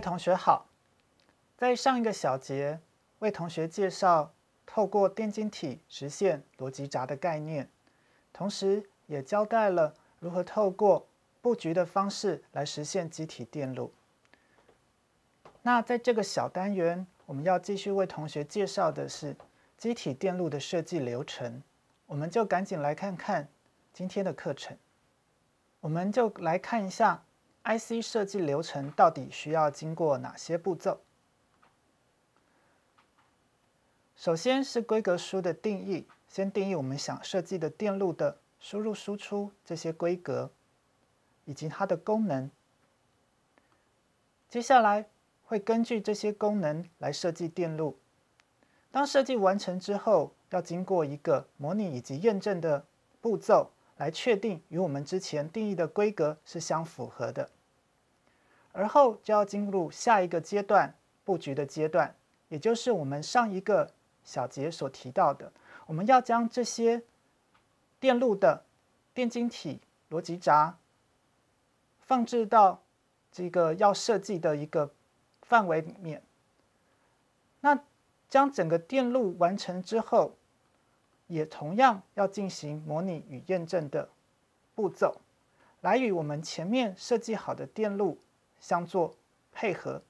同学好，在上一个小节为同学介绍透过电晶体实现逻辑闸的概念，同时也交代了如何透过布局的方式来实现集体电路。那在这个小单元，我们要继续为同学介绍的是集体电路的设计流程。我们就赶紧来看看今天的课程，我们就来看一下。IC 设计流程到底需要经过哪些步骤？首先是规格书的定义，先定义我们想设计的电路的输入输出这些规格，以及它的功能。接下来会根据这些功能来设计电路。当设计完成之后，要经过一个模拟以及验证的步骤，来确定与我们之前定义的规格是相符合的。而后就要进入下一个阶段布局的阶段，也就是我们上一个小节所提到的，我们要将这些电路的电晶体、逻辑闸放置到这个要设计的一个范围里面。那将整个电路完成之后，也同样要进行模拟与验证的步骤，来与我们前面设计好的电路。相做配合，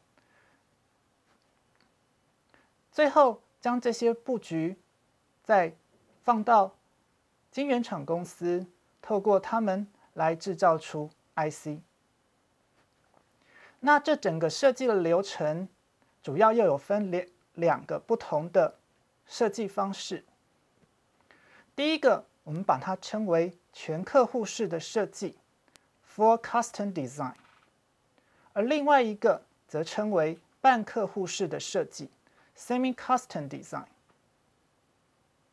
最后将这些布局再放到晶圆厂公司，透过他们来制造出 IC。那这整个设计的流程，主要又有分两两个不同的设计方式。第一个，我们把它称为全客户式的设计 （Full Custom Design）。而另外一个则称为半客户式的设计 （semi-custom design）。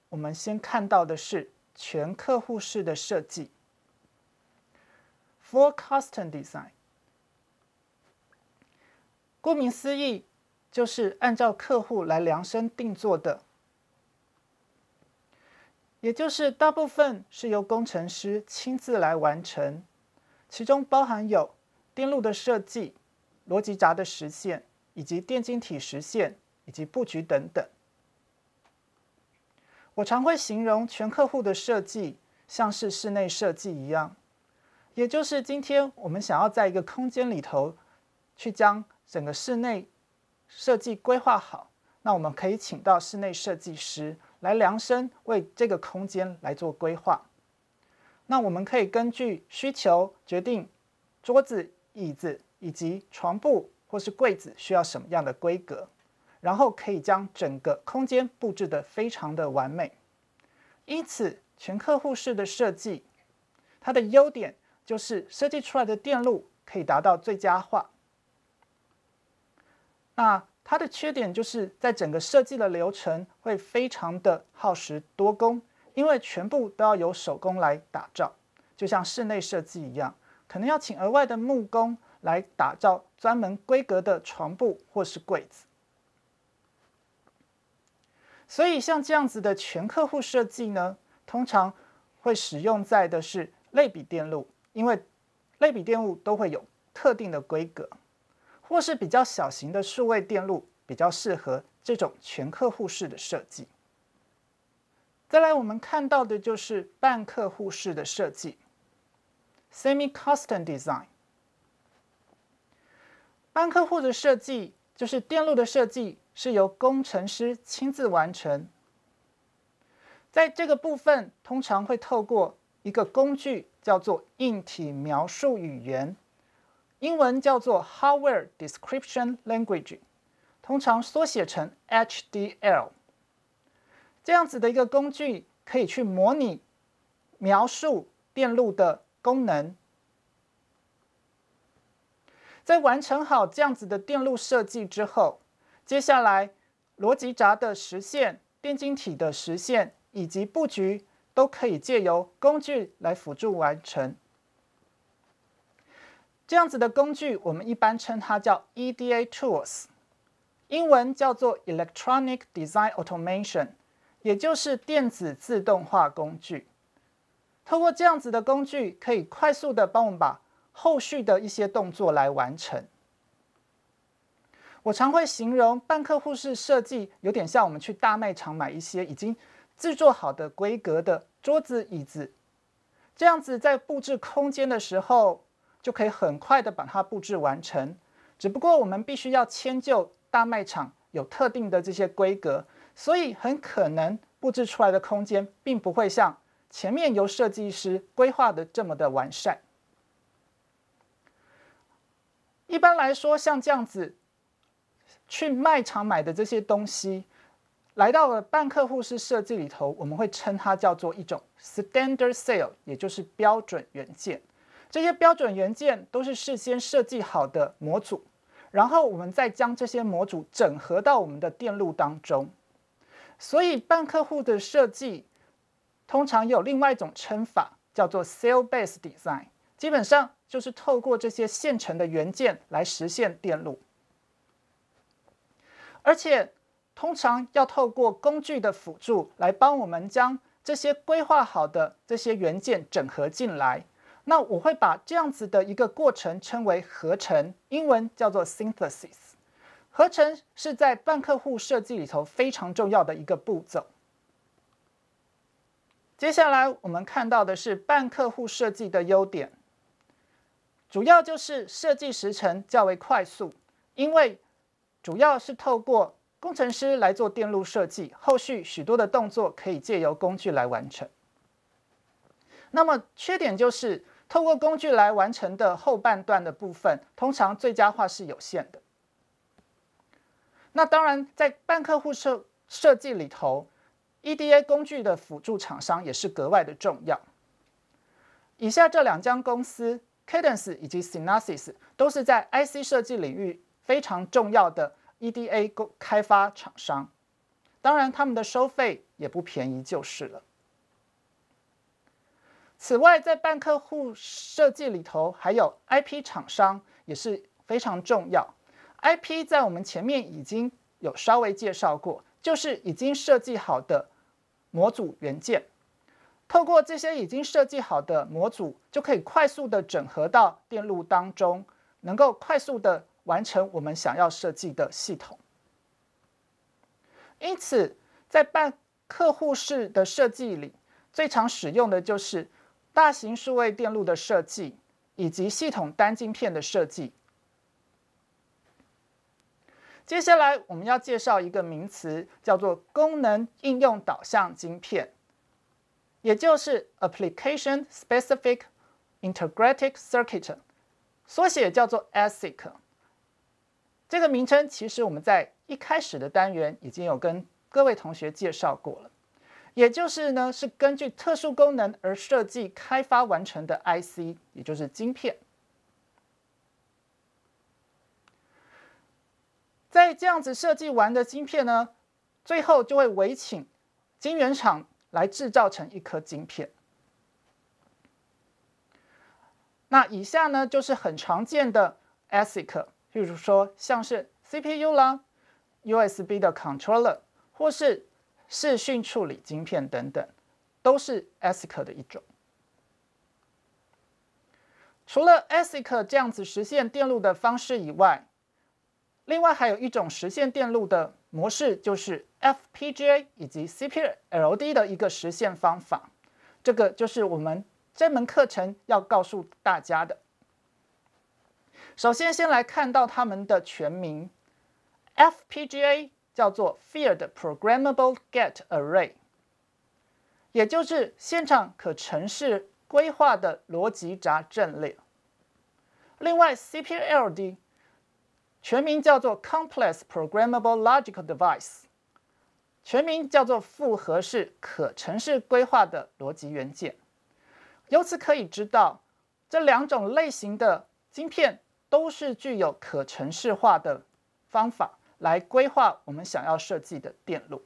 我们先看到的是全客户式的设计 （full-custom design）。顾名思义，就是按照客户来量身定做的，也就是大部分是由工程师亲自来完成，其中包含有。电路的设计、逻辑闸的实现，以及电晶体实现以及布局等等。我常会形容全客户的设计像是室内设计一样，也就是今天我们想要在一个空间里头去将整个室内设计规划好，那我们可以请到室内设计师来量身为这个空间来做规划。那我们可以根据需求决定桌子。椅子以及床铺或是柜子需要什么样的规格，然后可以将整个空间布置的非常的完美。因此，全客户式的设计，它的优点就是设计出来的电路可以达到最佳化。那它的缺点就是在整个设计的流程会非常的耗时多工，因为全部都要由手工来打造，就像室内设计一样。可能要请额外的木工来打造专门规格的床布或是柜子，所以像这样子的全客户设计呢，通常会使用在的是类比电路，因为类比电路都会有特定的规格，或是比较小型的数位电路比较适合这种全客户式的设计。再来，我们看到的就是半客户式的设计。semi-custom design，帮客户的设计就是电路的设计是由工程师亲自完成。在这个部分，通常会透过一个工具叫做硬体描述语言，英文叫做 Hardware Description Language，通常缩写成 HDL。这样子的一个工具可以去模拟描述电路的。功能，在完成好这样子的电路设计之后，接下来逻辑闸的实现、电晶体的实现以及布局都可以借由工具来辅助完成。这样子的工具，我们一般称它叫 EDA tools，英文叫做 Electronic Design Automation，也就是电子自动化工具。透过这样子的工具，可以快速的帮我们把后续的一些动作来完成。我常会形容，半客户式设计有点像我们去大卖场买一些已经制作好的规格的桌子、椅子，这样子在布置空间的时候，就可以很快的把它布置完成。只不过我们必须要迁就大卖场有特定的这些规格，所以很可能布置出来的空间并不会像。前面由设计师规划的这么的完善。一般来说，像这样子去卖场买的这些东西，来到了半客户式设计里头，我们会称它叫做一种 standard sale，也就是标准元件。这些标准元件都是事先设计好的模组，然后我们再将这些模组整合到我们的电路当中。所以半客户的设计。通常有另外一种称法，叫做 cell-based design，基本上就是透过这些现成的元件来实现电路，而且通常要透过工具的辅助来帮我们将这些规划好的这些元件整合进来。那我会把这样子的一个过程称为合成，英文叫做 synthesis。合成是在半客户设计里头非常重要的一个步骤。接下来我们看到的是半客户设计的优点，主要就是设计时程较为快速，因为主要是透过工程师来做电路设计，后续许多的动作可以借由工具来完成。那么缺点就是透过工具来完成的后半段的部分，通常最佳化是有限的。那当然，在半客户设设计里头。EDA 工具的辅助厂商也是格外的重要。以下这两家公司 Cadence 以及 Synopsys 都是在 IC 设计领域非常重要的 EDA 工开发厂商，当然他们的收费也不便宜就是了。此外，在半客户设计里头，还有 IP 厂商也是非常重要。IP 在我们前面已经有稍微介绍过，就是已经设计好的。模组元件，透过这些已经设计好的模组，就可以快速的整合到电路当中，能够快速的完成我们想要设计的系统。因此，在办客户式的设计里，最常使用的就是大型数位电路的设计，以及系统单晶片的设计。接下来我们要介绍一个名词，叫做功能应用导向晶片，也就是 application specific integrated circuit，缩写叫做 ASIC。这个名称其实我们在一开始的单元已经有跟各位同学介绍过了，也就是呢是根据特殊功能而设计开发完成的 IC，也就是晶片。在这样子设计完的晶片呢，最后就会委请晶圆厂来制造成一颗晶片。那以下呢就是很常见的 ASIC，比如说像是 CPU 啦、USB 的 controller，或是视讯处理晶片等等，都是 ASIC 的一种。除了 ASIC 这样子实现电路的方式以外，另外还有一种实现电路的模式，就是 FPGA 以及 CPLD 的一个实现方法。这个就是我们这门课程要告诉大家的。首先，先来看到它们的全名，FPGA 叫做 Field Programmable Gate Array，也就是现场可程式规划的逻辑闸阵列。另外，CPLD。全名叫做 Complex Programmable Logic a l Device，全名叫做复合式可程式规划的逻辑元件。由此可以知道，这两种类型的晶片都是具有可程式化的方法来规划我们想要设计的电路。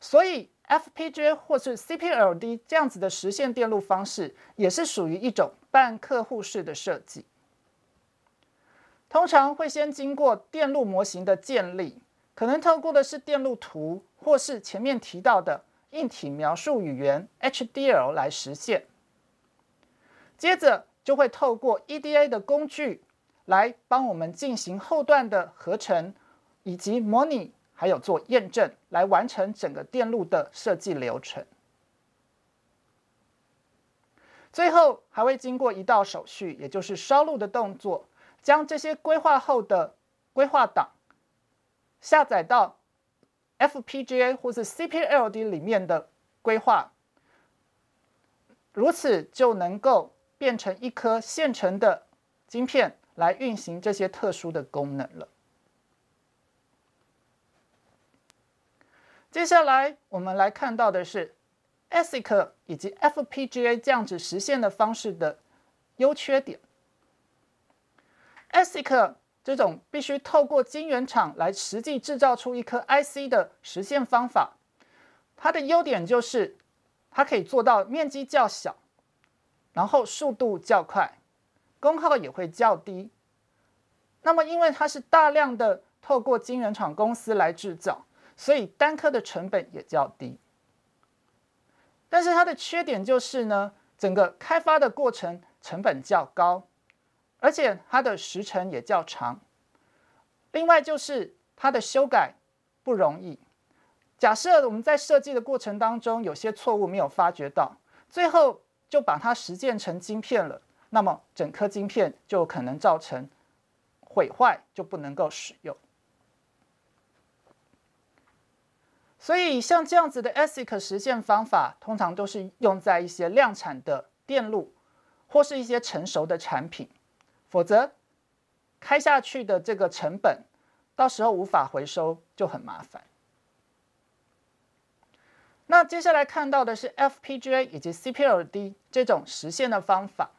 所以，FPGA 或是 CPLD 这样子的实现电路方式，也是属于一种半客户式的设计。通常会先经过电路模型的建立，可能透过的是电路图，或是前面提到的硬体描述语言 HDL 来实现。接着就会透过 EDA 的工具来帮我们进行后段的合成以及模拟，还有做验证，来完成整个电路的设计流程。最后还会经过一道手续，也就是烧录的动作。将这些规划后的规划档下载到 FPGA 或是 CPLD 里面的规划，如此就能够变成一颗现成的晶片来运行这些特殊的功能了。接下来我们来看到的是 ASIC 以及 FPGA 这样子实现的方式的优缺点。ASIC 这种必须透过晶圆厂来实际制造出一颗 IC 的实现方法，它的优点就是它可以做到面积较小，然后速度较快，功耗也会较低。那么，因为它是大量的透过晶圆厂公司来制造，所以单颗的成本也较低。但是它的缺点就是呢，整个开发的过程成本较高。而且它的时程也较长，另外就是它的修改不容易。假设我们在设计的过程当中有些错误没有发觉到，最后就把它实践成晶片了，那么整颗晶片就可能造成毁坏，就不能够使用。所以像这样子的 ASIC 实现方法，通常都是用在一些量产的电路，或是一些成熟的产品。否则，开下去的这个成本，到时候无法回收就很麻烦。那接下来看到的是 FPGA 以及 CPLD 这种实现的方法，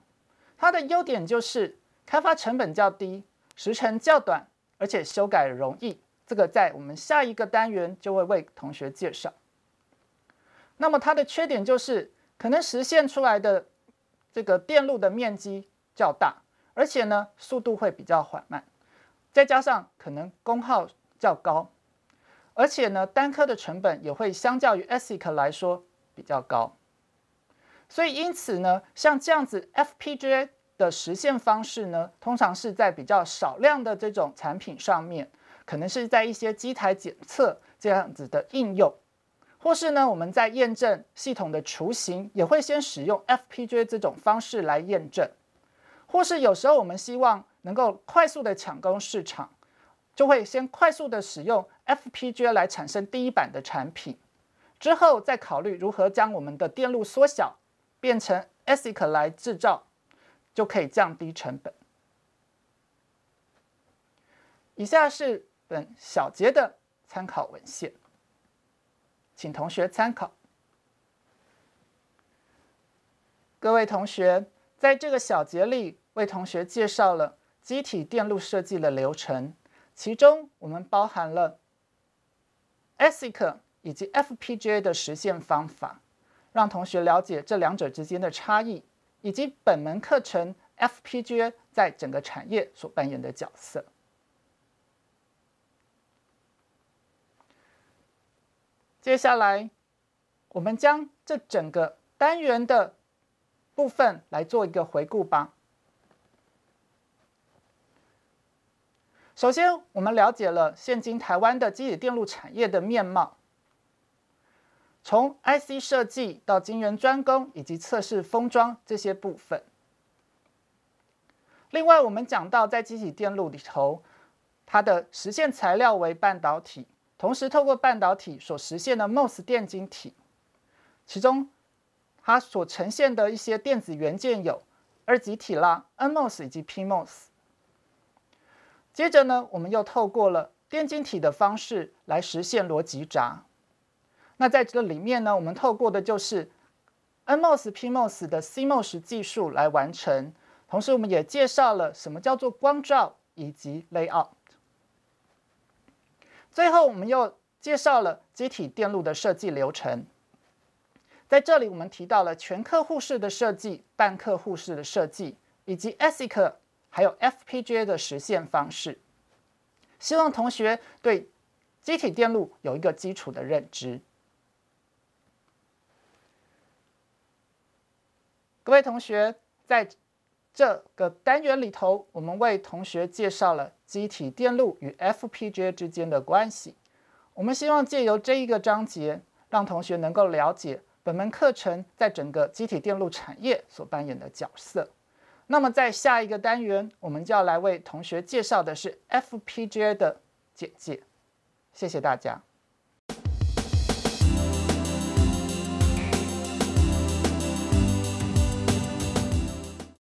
它的优点就是开发成本较低、时程较短，而且修改容易。这个在我们下一个单元就会为同学介绍。那么它的缺点就是可能实现出来的这个电路的面积较大。而且呢，速度会比较缓慢，再加上可能功耗较高，而且呢单颗的成本也会相较于 ASIC 来说比较高。所以因此呢，像这样子 FPGA 的实现方式呢，通常是在比较少量的这种产品上面，可能是在一些机台检测这样子的应用，或是呢我们在验证系统的雏形，也会先使用 FPGA 这种方式来验证。或是有时候我们希望能够快速的抢攻市场，就会先快速的使用 FPGA 来产生第一版的产品，之后再考虑如何将我们的电路缩小，变成 ASIC 来制造，就可以降低成本。以下是本小节的参考文献，请同学参考。各位同学在这个小节里。为同学介绍了机体电路设计的流程，其中我们包含了 ASIC 以及 FPGA 的实现方法，让同学了解这两者之间的差异，以及本门课程 FPGA 在整个产业所扮演的角色。接下来，我们将这整个单元的部分来做一个回顾吧。首先，我们了解了现今台湾的机体电路产业的面貌，从 IC 设计到晶圆专攻以及测试封装这些部分。另外，我们讲到在机体电路里头，它的实现材料为半导体，同时透过半导体所实现的 MOS 电晶体，其中它所呈现的一些电子元件有二极体啦、N MOS 以及 P MOS。接着呢，我们又透过了电晶体的方式来实现逻辑闸。那在这个里面呢，我们透过的就是 N MOS P MOS 的 CMOS 技术来完成。同时，我们也介绍了什么叫做光照以及 layout。最后，我们又介绍了机体电路的设计流程。在这里，我们提到了全客户式的设计、半客户式的设计以及 ASIC。还有 FPGA 的实现方式，希望同学对机体电路有一个基础的认知。各位同学，在这个单元里头，我们为同学介绍了机体电路与 FPGA 之间的关系。我们希望借由这一个章节，让同学能够了解本门课程在整个机体电路产业所扮演的角色。那么，在下一个单元，我们就要来为同学介绍的是 FPGA 的简介。谢谢大家。